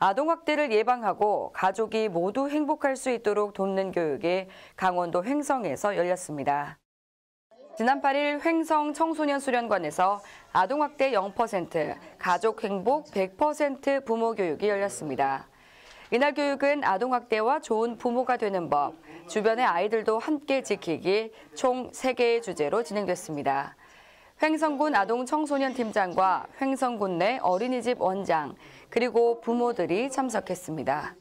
아동학대를 예방하고 가족이 모두 행복할 수 있도록 돕는 교육이 강원도 횡성에서 열렸습니다. 지난 8일 횡성 청소년 수련관에서 아동학대 0%, 가족 행복 100% 부모 교육이 열렸습니다. 이날 교육은 아동학대와 좋은 부모가 되는 법, 주변의 아이들도 함께 지키기 총 3개의 주제로 진행됐습니다. 횡성군 아동청소년팀장과 횡성군 내 어린이집 원장, 그리고 부모들이 참석했습니다.